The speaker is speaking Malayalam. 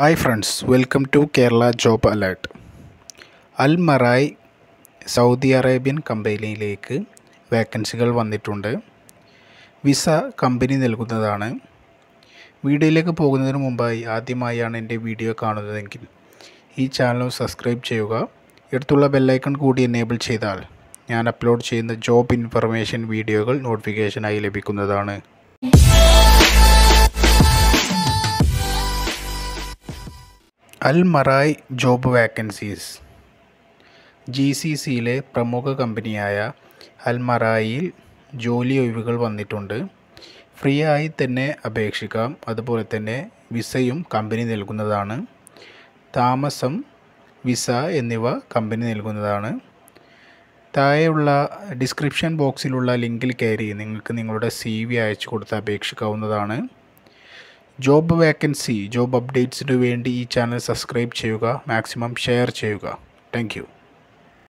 hi friends welcome to Kerala job alert Almarai Saudi Arabian കമ്പനിയിലേക്ക് വേക്കൻസികൾ വന്നിട്ടുണ്ട് വിസ കമ്പനി നൽകുന്നതാണ് വീഡിയോയിലേക്ക് പോകുന്നതിന് മുമ്പായി ആദ്യമായാണ് എൻ്റെ വീഡിയോ കാണുന്നതെങ്കിൽ ഈ ചാനൽ സബ്സ്ക്രൈബ് ചെയ്യുക എടുത്തുള്ള ബെല്ലൈക്കൺ കൂടി എനേബിൾ ചെയ്താൽ ഞാൻ അപ്ലോഡ് ചെയ്യുന്ന ജോബ് ഇൻഫർമേഷൻ വീഡിയോകൾ നോട്ടിഫിക്കേഷനായി ലഭിക്കുന്നതാണ് Almarai job vacancies G C സിയിലെ പ്രമുഖ കമ്പനിയായ അൽമറായിൽ ജോലി ഒഴിവുകൾ വന്നിട്ടുണ്ട് ഫ്രീ ആയി തന്നെ അപേക്ഷിക്കാം അതുപോലെ തന്നെ വിസയും കമ്പനി നൽകുന്നതാണ് താമസം വിസ എന്നിവ കമ്പനി നൽകുന്നതാണ് താഴെയുള്ള ഡിസ്ക്രിപ്ഷൻ ബോക്സിലുള്ള ലിങ്കിൽ കയറി നിങ്ങൾക്ക് നിങ്ങളുടെ സി വി അയച്ചു കൊടുത്ത് അപേക്ഷിക്കാവുന്നതാണ് ജോബ് വേക്കൻസി ജോബ് അപ്ഡേറ്റ്സിനു വേണ്ടി ഈ ചാനൽ സബ്സ്ക്രൈബ് ചെയ്യുക മാക്സിമം ഷെയർ ചെയ്യുക താങ്ക്